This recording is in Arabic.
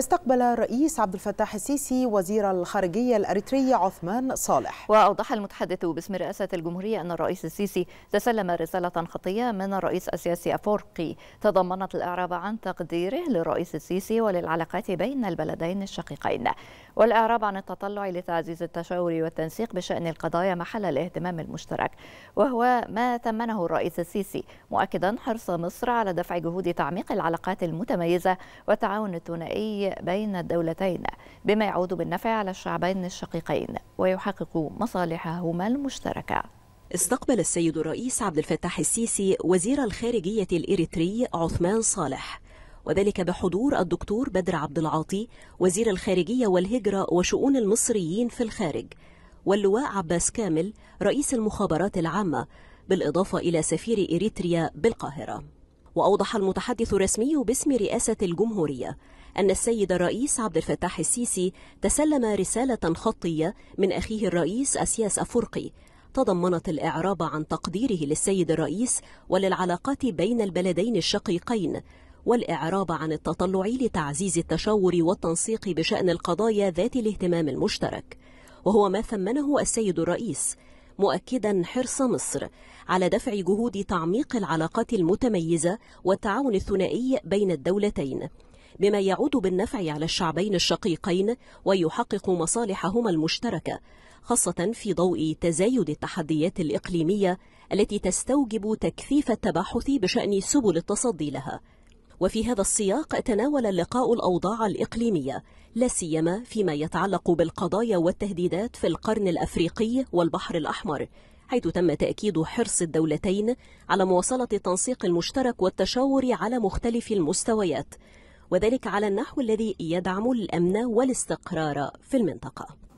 استقبل الرئيس عبد الفتاح السيسي وزير الخارجية الأريترية عثمان صالح وأوضح المتحدث باسم رئاسة الجمهورية أن الرئيس السيسي تسلم رسالة خطية من الرئيس السياسي أفورقي تضمنت الإعراب عن تقديره للرئيس السيسي وللعلاقات بين البلدين الشقيقين والإعراب عن التطلع لتعزيز التشاور والتنسيق بشأن القضايا محل الاهتمام المشترك وهو ما تمنه الرئيس السيسي مؤكدا حرص مصر على دفع جهود تعميق العلاقات المتميزة والتعاون الثنائي بين الدولتين بما يعود بالنفع على الشعبين الشقيقين ويحقق مصالحهما المشتركه استقبل السيد الرئيس عبد الفتاح السيسي وزير الخارجية الإريتري عثمان صالح وذلك بحضور الدكتور بدر عبد العاطي وزير الخارجية والهجرة وشؤون المصريين في الخارج واللواء عباس كامل رئيس المخابرات العامة بالإضافة إلى سفير إريتريا بالقاهرة وأوضح المتحدث الرسمي باسم رئاسة الجمهورية أن السيد الرئيس عبد الفتاح السيسي تسلم رسالة خطية من أخيه الرئيس أسياس أفرقي تضمنت الإعراب عن تقديره للسيد الرئيس وللعلاقات بين البلدين الشقيقين والإعراب عن التطلع لتعزيز التشاور والتنسيق بشأن القضايا ذات الاهتمام المشترك وهو ما ثمنه السيد الرئيس مؤكدا حرص مصر على دفع جهود تعميق العلاقات المتميزة والتعاون الثنائي بين الدولتين بما يعود بالنفع على الشعبين الشقيقين ويحقق مصالحهما المشتركة خاصة في ضوء تزايد التحديات الإقليمية التي تستوجب تكثيف التباحث بشأن سبل التصدي لها وفي هذا السياق تناول اللقاء الأوضاع الإقليمية لا سيما فيما يتعلق بالقضايا والتهديدات في القرن الأفريقي والبحر الأحمر حيث تم تأكيد حرص الدولتين على مواصلة التنسيق المشترك والتشاور على مختلف المستويات وذلك على النحو الذي يدعم الأمن والاستقرار في المنطقة